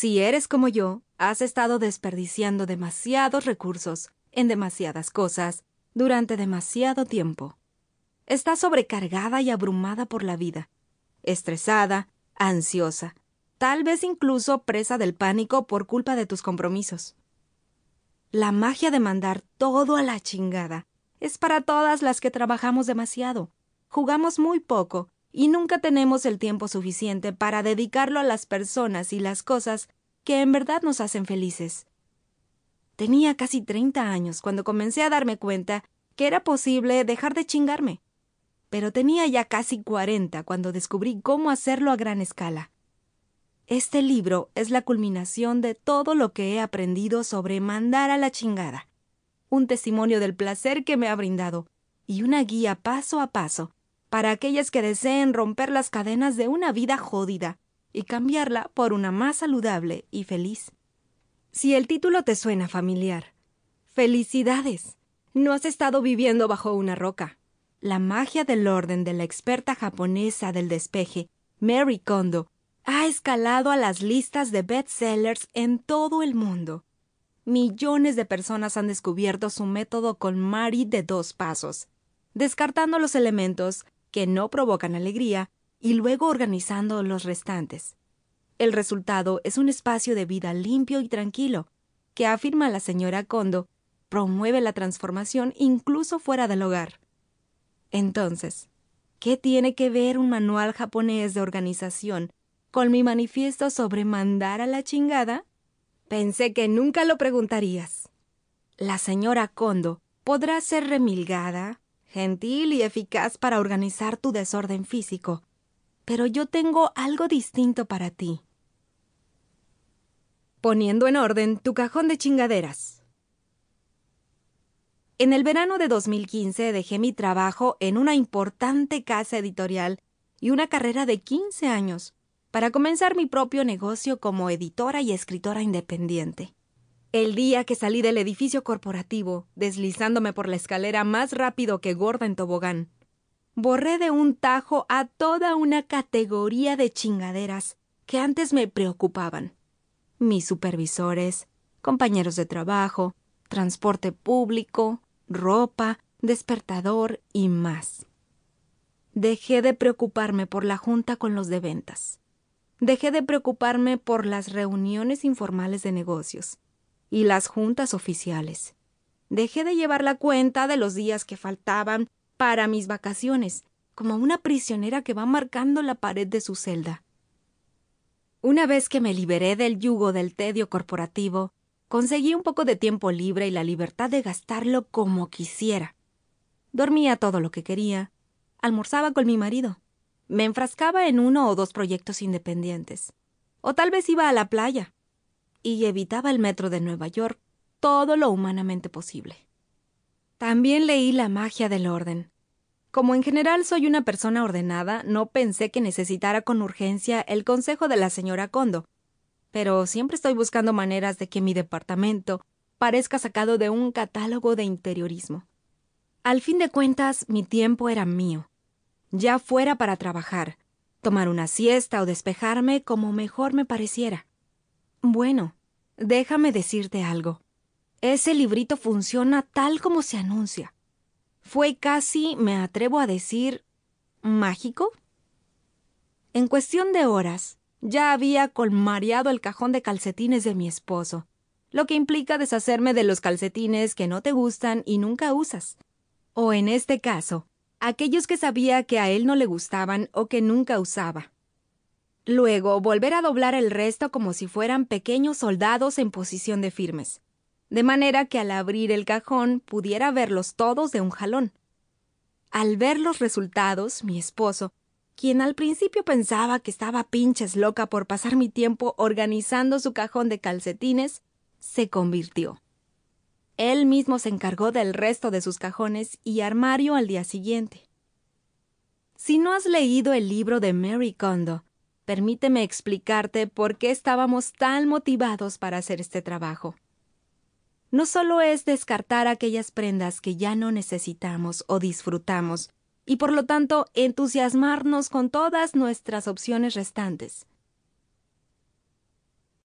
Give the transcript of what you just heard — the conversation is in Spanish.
Si eres como yo, has estado desperdiciando demasiados recursos en demasiadas cosas durante demasiado tiempo. Estás sobrecargada y abrumada por la vida, estresada, ansiosa, tal vez incluso presa del pánico por culpa de tus compromisos. La magia de mandar todo a la chingada es para todas las que trabajamos demasiado, jugamos muy poco y nunca tenemos el tiempo suficiente para dedicarlo a las personas y las cosas que en verdad nos hacen felices. Tenía casi 30 años cuando comencé a darme cuenta que era posible dejar de chingarme, pero tenía ya casi 40 cuando descubrí cómo hacerlo a gran escala. Este libro es la culminación de todo lo que he aprendido sobre mandar a la chingada, un testimonio del placer que me ha brindado y una guía paso a paso para aquellas que deseen romper las cadenas de una vida jodida y cambiarla por una más saludable y feliz. Si el título te suena familiar, felicidades. No has estado viviendo bajo una roca. La magia del orden de la experta japonesa del despeje, Mary Kondo, ha escalado a las listas de bestsellers en todo el mundo. Millones de personas han descubierto su método con Mari de dos pasos, descartando los elementos que no provocan alegría, y luego organizando los restantes. El resultado es un espacio de vida limpio y tranquilo, que afirma la señora Kondo, promueve la transformación incluso fuera del hogar. Entonces, ¿qué tiene que ver un manual japonés de organización con mi manifiesto sobre mandar a la chingada? Pensé que nunca lo preguntarías. La señora Kondo podrá ser remilgada, gentil y eficaz para organizar tu desorden físico. Pero yo tengo algo distinto para ti. Poniendo en orden tu cajón de chingaderas. En el verano de 2015 dejé mi trabajo en una importante casa editorial y una carrera de 15 años para comenzar mi propio negocio como editora y escritora independiente. El día que salí del edificio corporativo, deslizándome por la escalera más rápido que gorda en tobogán, borré de un tajo a toda una categoría de chingaderas que antes me preocupaban. Mis supervisores, compañeros de trabajo, transporte público, ropa, despertador y más. Dejé de preocuparme por la junta con los de ventas. Dejé de preocuparme por las reuniones informales de negocios y las juntas oficiales. Dejé de llevar la cuenta de los días que faltaban para mis vacaciones, como una prisionera que va marcando la pared de su celda. Una vez que me liberé del yugo del tedio corporativo, conseguí un poco de tiempo libre y la libertad de gastarlo como quisiera. Dormía todo lo que quería, almorzaba con mi marido, me enfrascaba en uno o dos proyectos independientes, o tal vez iba a la playa, y evitaba el metro de Nueva York todo lo humanamente posible. También leí la magia del orden. Como en general soy una persona ordenada, no pensé que necesitara con urgencia el consejo de la señora Condo, pero siempre estoy buscando maneras de que mi departamento parezca sacado de un catálogo de interiorismo. Al fin de cuentas, mi tiempo era mío, ya fuera para trabajar, tomar una siesta o despejarme como mejor me pareciera. Bueno, déjame decirte algo. Ese librito funciona tal como se anuncia. Fue casi, me atrevo a decir, mágico. En cuestión de horas, ya había colmareado el cajón de calcetines de mi esposo, lo que implica deshacerme de los calcetines que no te gustan y nunca usas. O en este caso, aquellos que sabía que a él no le gustaban o que nunca usaba. Luego, volver a doblar el resto como si fueran pequeños soldados en posición de firmes, de manera que al abrir el cajón pudiera verlos todos de un jalón. Al ver los resultados, mi esposo, quien al principio pensaba que estaba pinches loca por pasar mi tiempo organizando su cajón de calcetines, se convirtió. Él mismo se encargó del resto de sus cajones y armario al día siguiente. Si no has leído el libro de Mary Kondo, permíteme explicarte por qué estábamos tan motivados para hacer este trabajo. No solo es descartar aquellas prendas que ya no necesitamos o disfrutamos, y por lo tanto entusiasmarnos con todas nuestras opciones restantes.